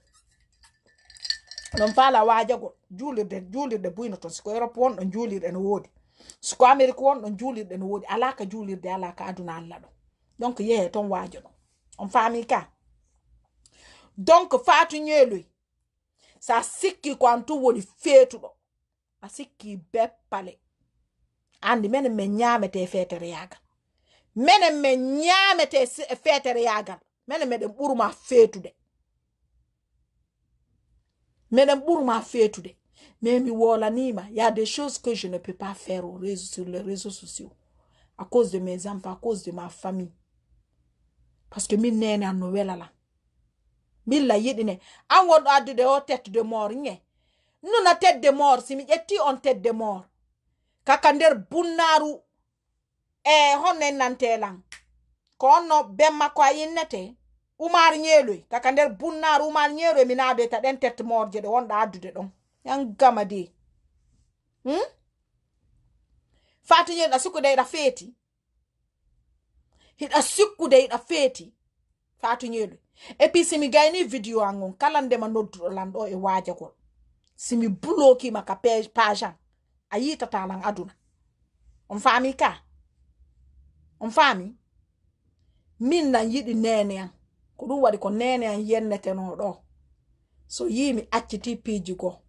ɗon faala waajagol juulirde juulirde buyno toon siko europe won ɗon juulirɗe no woodi siko amérique won ɗon juulirɗe no woodi alaa ka juulirde alaa aduna allah ɗo donc yehe toon waajo ɗon on faami donc faatu ñeeloy so sikki ko an tun woni feetuɗo a sikki be pale andi mene min ñamete fetere yagal menen min ñamete fetere yagal menen meɗen ɓurma ma meɗen ɓurma feetude mais mi y ya des choses que je ne peux pas faire au réseau, sur les réseaux sociaux à cause de mes enfants à cause de ma famille parce que min nene an no welala la yedine. an wonɗo de o tête de mort ñe nuna tête de mort si mi yeti on tête de mort kaka nder bunnaaru e honnen nantelan ko onno ben makko a yinnete umar yeloy kaka nder bunnaaru umar yeloy mi naade ta ɗen tetmorje ɗo wonɗa addude ɗon yan gama de hmm? fati yeɗa sikkude iɗa feeti hiɗa sikkude iɗa feeti fatu yeloy e puis simi gayni video an on kala ndema nodduɗo lanɗo e waajagol simi bulokima ka page an a yiita talan aduna on fami ka on fami min nan yiɗi neneyan ko ɗum waɗi ko neneyan do so yimi acciti piji go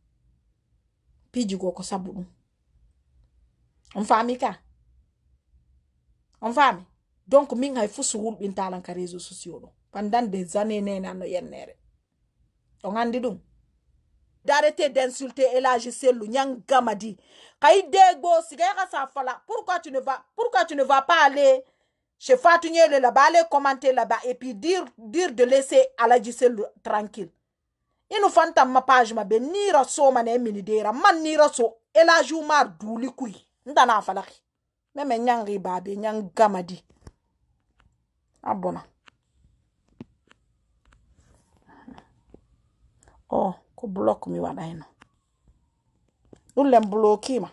piji go ko sabu ɗum on fami ka on fami donc min hay bin talan ka réseau sociaux do pendant des années nene no yennere on andi ɗum d'arrêter d'insulter et là je sais l'Ounian Gamadi. Kaïdego, Fala, pourquoi tu ne vas, pourquoi tu ne vas pas aller chez Fatunye là-bas, aller commenter là-bas et puis dire, dire de laisser Aladjisel tranquille. inu fanta ma page ma be nira so ma ne mini dera man nira so ela juma duli kui nda na falaki me me nyang riba be nyang gamadi abona ah, oh ko blok mi waɗayno ɗum len blokima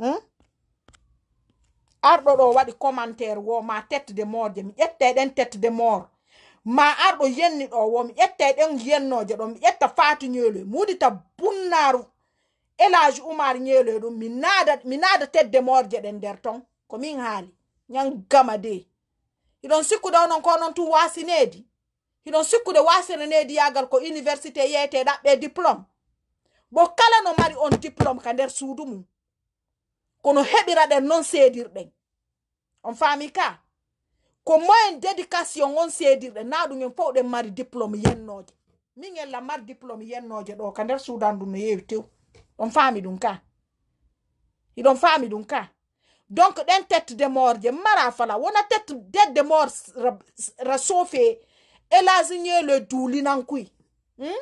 hmm? arɗo ɗo waɗi commentaire wo ma tete de mort je mi ƴettay ɗen tete de mort ma arɗo yenni ɗo wo mi ƴettay ɗen yennoje ɗo mi ƴetta fati ñeeloy muudita bunnaru elage umar ñeeloy ɗum mi naada mi naada tete de mort je ɗen nder ton ko min haali ñangama de iɗon sikku ɗo non ko non tun wasinedi hino sikkude wasere nediyagal ko université yeyete ɗaɓɓe diplôme bo kala no mari on diplôme ka nder suudu mum kono heɓira ɗen noon seedirɗen on faami ka ko moyen dédication on seedirɗen na ɗumen fo ɗen mari diplôme yennoje min en lamar diplôme yennoje ɗo ka nder suudandu no yewi tew ɗon faami ɗum ka hiɗon faami ɗum ka donc ɗen tette de morje mara fala wona tette dedde mor ra sofe elasi ñeeloe duulinankuy hmm?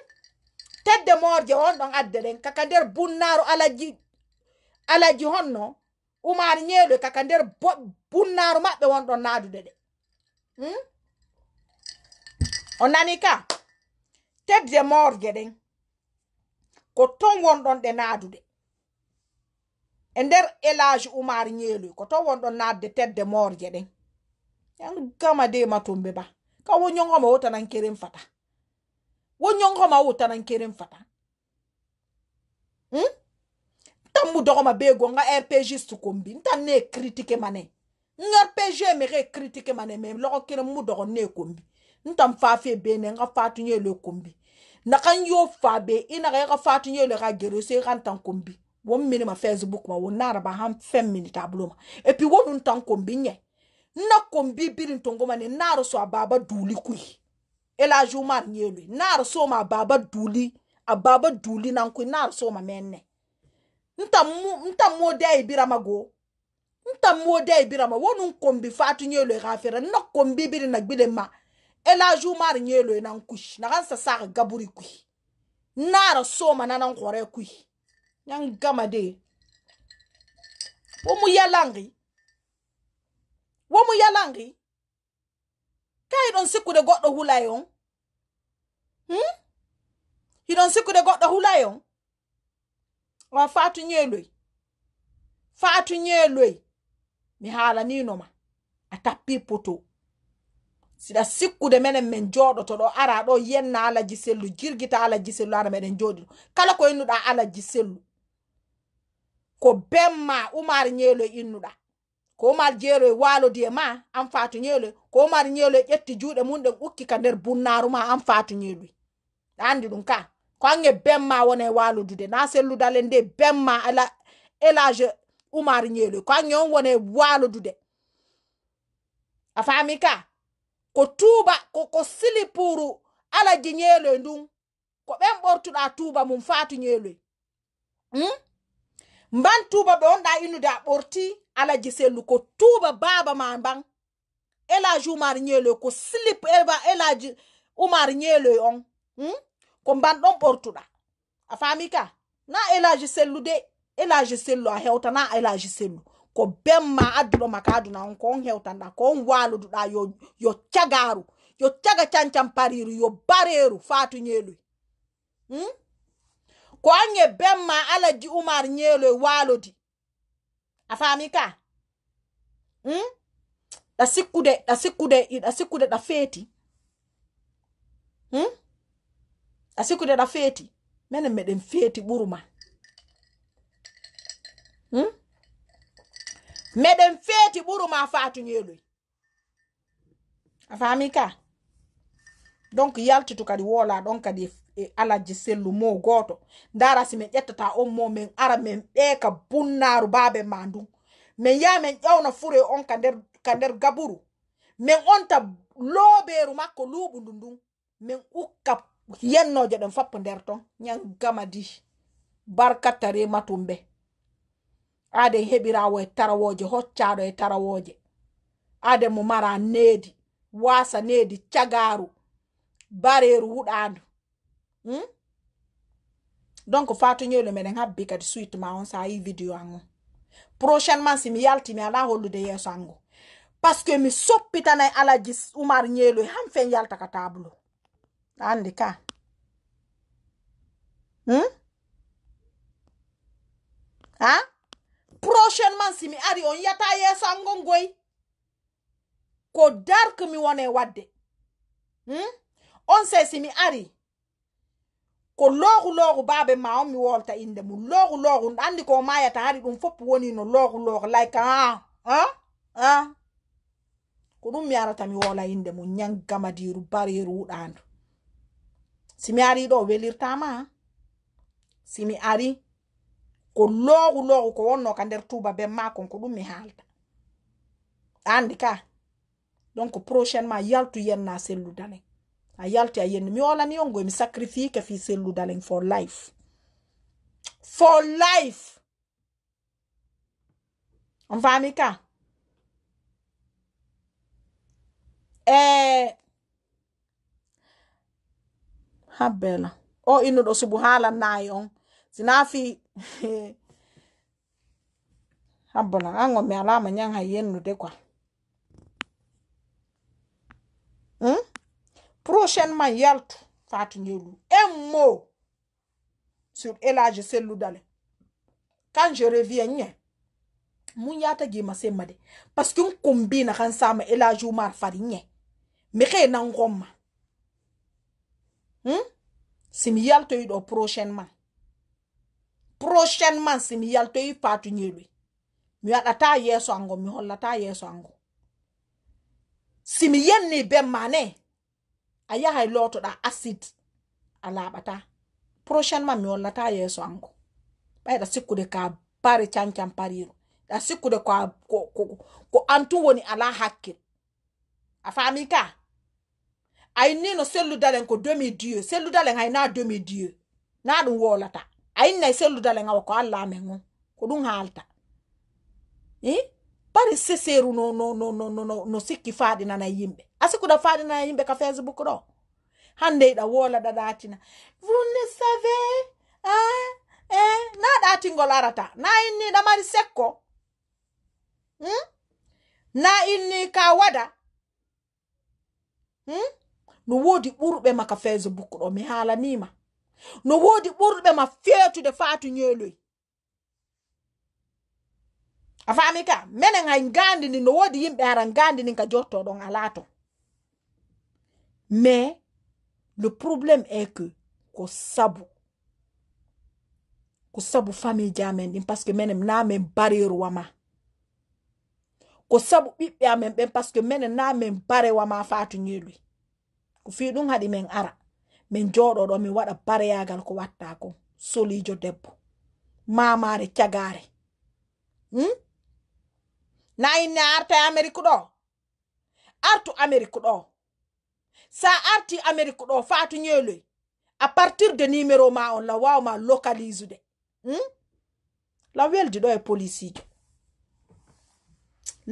tedde moorje honɗon adde ɗen kaka nder bunnaaru alaji alaji honno umaar ñeeloe kaka nder bunnaaru maɓɓe wonɗon naadude ɗe hmm? o nani ka tedde moorje ɗen ko ton wonɗon ɗe naadude e nder elage umaar ñeeloy ko ton wonɗon naadde tedde moorje ɗen yan gama de matumbe ba ka wo nyongoma wo tana nkere mfata wo nyongoma wo tana nkere mfata hmm? nta mu dɔgɔma be go nga rpg sukombi nta ne kritike mane nga rpg mege kritike mane me lɔgɔ kere mu dɔgɔ ne kombi nta mfafe bene nga fatu nye le kombi nakan yo fabe inaga yaga fatu nye le ga gero se kan tan kombi wo mini ma facebook ma wo naraba han fem minute abuloma epi wo nun tan kombi nye na kombi birin tongoma ne na so e a baba duli kui ela jumar nyelwe na so ma baba duli a baba duli na kui na so ma menne nta mu nta mo de ibira mago nta mo de ibira ma wonu kombi fatu nyelwe gafira na kombi birin na gbile ma ela jumar nyelwe nan kush na gansa sa gaburi kui na so ma nanan kore kui nyangama de omu yalangi womo yalangi kai ɗon sikkude goɗɗo hulay on hmm? hiɗon sikkude goɗɗo hulay on wa fatu ñeeloy fatu ñeeloy mi haalaninoma a tappi poto siɗa sikkude menen min jooɗoto ɗo ara ɗo yenna alaji sellu jirgita ala jisellu ara meɗen jooɗi kala ko innuɗa alaji sellu ko bemma umar ñeeloy innuɗa ko mar jeero e waalodie ma an fatuñeelo ko mar ñeelo e ƴetti juuɗe mum ɗen ukki ka nder bunnaaru ma an fatuñeeloy a anndi ɗum ka ko an e benma wona e waalodude na selludal en nde benma ala élage umar ñeeloy ko an on wona e waalodude a faami ka ko tuuba koko silipuru alaji ñeeloy e ndun ko ɓen ɓortuɗa tuuba mum faatu ñeeloy hmm? mban tuba ɓe wonɗa innude a ɓorti alaji sellu ko tuba baaba ma mban elaji umar ñeeloy ko slip eva elaji umar ñeeloy on hmm? ko mban ɗon ɓortuɗa a faami ka na elaji sellu de elaji sellu a hewta na elaji sellu ko bemma adduɗoma ka aduna on ko on hewtanɗa ko on waluduɗa yo yo cagaru yo caga cancan pariru yo bareru fatu ñeeloy hmm? ko anye bemma alaji umar nyelo e waalodi a ka hmm? ɗa sikkude ɗa sikude da sikkude ɗa feeti hmm? ɗa sikkude ɗa feeti minen meɗen feeti buruma hmm? meɗen feeti buruma faatu nyelo e. a ka donc yaltutu kadi woola ɗon kadi e alaji sellu mo goto dara si min ƴettata on mo min ara min ɓeeka bunnaru baabe ma ndu min yaha min ƴawna fure on ka nder ka nder gaburu min onta looɓeeru makko luuɓu ndu ndun min ukka yennojo ɗen fappo nder ton ñangama di barkatta rematum ɓe aden heɓirawo e tarawoje hoccaɗo e tarawoje aden mo mara needi waasa needi cagaru bareeru huɗandu hmm? donc fatu nyole menen habbi kadi suite ma on sa yi video ango prochainement si mi yalti mi ala hollude yeeso ango par ce que mi soppitanay alaji oumar ñeeloy ham fen yalta ka tablo andi ka hmm? ha ah? prochainement si mi ari on yata yeeso ango ngoy ko dark mi wone wadde hmm? on se si mi ari ko loogu loogu baabe ma on mi wolta inde mum loogu loogu ɗo ko mayata hari ɗum fopp woni no loogu loogo like a ah, a ah, a ah. ko ɗum mi arata mi wola inde mum ñaggamadiru bareru wuɗandu simi ari ɗo welirtama simi ari ko loogu loogu ko wonno ka nder tuba ben makon ko ɗum mi haalta andi ka donc prochainement yaltu yenna selludane ayalti ayen mi olani on gomi sacrifice fi selludalen for life for life on fami ka e eh, habbela o innuɗo subu haala nayi on sina fi (laughs) habbala an on mi alama nyan hay yennude quoi hmm? Prochenman yal tou fatou nyilou. En mou. Sur elaje selou dale. Kan je revyen nye. Moun yata gi masemade. Paske yon kombina kan sa me elaje ou mar fari nye. Mekè nan goma. Hmm? Si mi yal tou yi do prochenman. Prochenman si mi yal tou yi patou nyilou. Mwen atayye sou ango. Mwen atayye sou ango. Si mi yen ni bem manen. aya hay loto da acid alabata prochainement mi wallata yeso anko bay da sikkude ka bari cancan pariro da sikkude ko ko ko, ko antu woni ala hakkil a faami ka ay nino selludalen ko 2010 selludalen hay na 2010 na ɗum wolata ayinnay selludalen awa ko allah amen on ko ɗum haalta e eh? bari seseru no no no no no no sikki faaɗinana yimɓe asikuɗa na yimɓe ka facebook ɗo hande da wola ɗa ɗatina vunne save a eh na ɗatingol arata na inni da mari sekko hmm? na inni ka wada hmm? no woodi ɓurɓe ma ka facebook ɗo mi nima no woodi ɓurɓe ma feetude faa to ñeeloy a faami ka menen hay ngandi no woodi yimɓe hara ngandi ndin ka jotto ɗon mais le probléme est que ko sabu ko sabu famille ji amen ɗin par ce que minen namin barerwa ma ko sabu ɓiɓɓe amen ɓen par ce que minen namin barewa ma fatu ñiluy ko fi ɗum haɗi min ara min joɗo ɗo min waɗa bareyagal ko watta ko solijo debbo mamare cagare hmm? na inne arta amérique ɗo artu amérique ɗo sa arti amérique ɗo faa to a partir de numéro ma on la wawma localise hmm? la weldi ɗo e policijo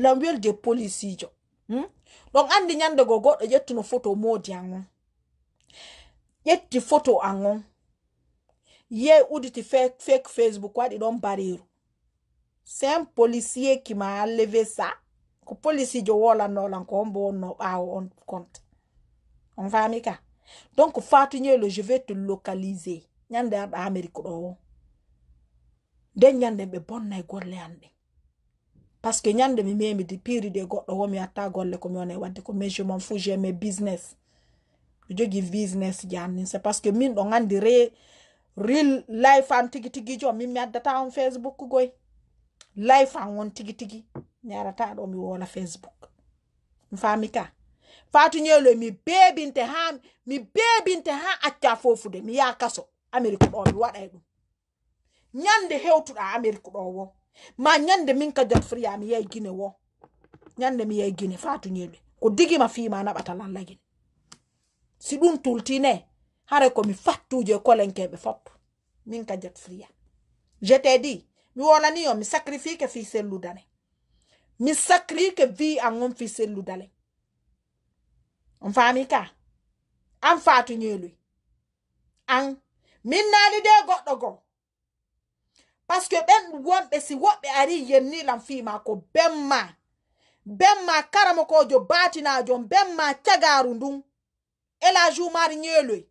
la weldi e policijo hmm? ɗon andi ñandego goɗɗo ƴettuno photo modi an on ƴetti photo an on yehi uditi fake, facebook waɗi ɗon bariru c'est un policier qui m'a enlevé ça ko policijo wolannolan ko hombo wonno ɓawo ah, on compte onfamika donc fatu nyelo je vais te localiser nyande aɗa amérique ɗo oh. o nden nyande ɓe bonnay golle anɗe par que nyande mi memi di piri de goɗɗo oh, wo mi watta golle komi wona e wadde ko monsieur mon fou jeme business mi jogi business ji c'est parce que min ɗo gandi real life an tigi tigijo min mi addata on facebook goy life an won tigi tigi mi arata oh, mi wola facebook mi fatu ñewloy mi bebinte ha mi bebinte ha acca fofude mi ya kaso amérique ɗo mi waɗay ɗum ñande hewtuɗa amérique ɗo wo ma ñande min ka jot friya mi yey guine wo ñande mi yey guine fatu ñewle ko diguima fima naɓatalallaguine si ɗum tultine hare komi fattuje kolenkeɓe fop min ka jot friya jete di mi wonani yo mi sacrifie ke fi sellu dane mi sacrie ke vi an on fi sellu dalen on fami ka an fatu nyeloy an min nali de goɗɗo go par ce que ɓen wonɓe si woɓɓe ari yennilam fima ko bemma bemma karamokojo batinajo bemma cagaru ndun ela jumari nyeloy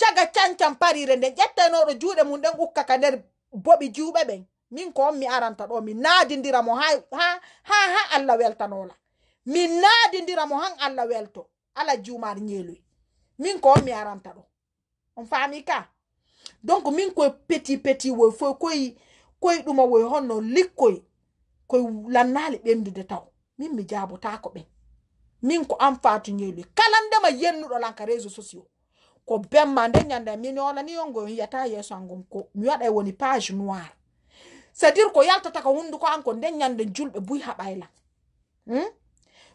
caga cancan parire nden ƴettanoɗo juuɗe mum ɗen ukka ka nder boɓi juuɓe ɓen min ko on mi aranta ɗo min naadidiramo ha ha ha allah weltanola min naadidiramo han allah welto ala jumar nyelui min ko mi aranta ɗo on fami ka donc min koye peti peti woy foy koye koye ɗuma woy honno likkoye koye lannaali ɓendude taw min mi jaabotako ɓen min ko an fatu ñeyli kala ndema yennuɗo lanka réseau sociaux ko bemma nde ñande min onani yongo on yiyata yeeso ko mi waɗa woni page noir c'est dire ko yaltataka hunduko anko ko nde ñande julɓe buy haɓaylan hmm?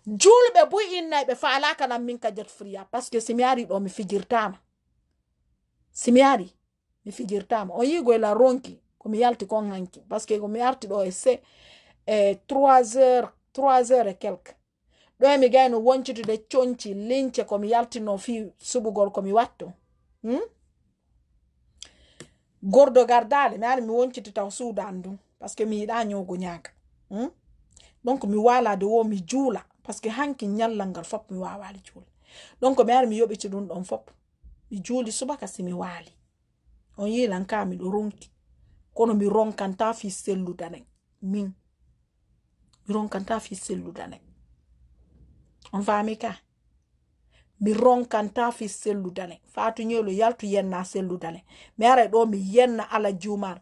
julɓe boy innayɓe falaka nan min kajat friya par ce que simi ari ɗo mi fijirtama simi ari mi fijirtama on yigoyla ronki komi yalti kon hanki par ce que komi arti ɗo e se e trois heures trois heures et quelque ɗo mi gayno woncitude conci lince komi yaltino fi suɓugol komi watto hmm? gordo gardale mi ari mi wonciti taw suudan dum par ce que mi yiɗa ñogo ñaga hmm? donc mi wala de wo mi juula par paske hanki nyallal ngal fop mi wawali juule ɗon mi ari mi yoɓiti ɗum ɗon fop mi juuli subaka simi wali on yilan ka miɗo ronki kono mi ronkanta fi selludanayi min mi ronkanta fi selludanayi on fami ka mi ronkanta fi selludane fatu ñelo yaltu yenna selludane mi ara ɗo mi yenna ala jumar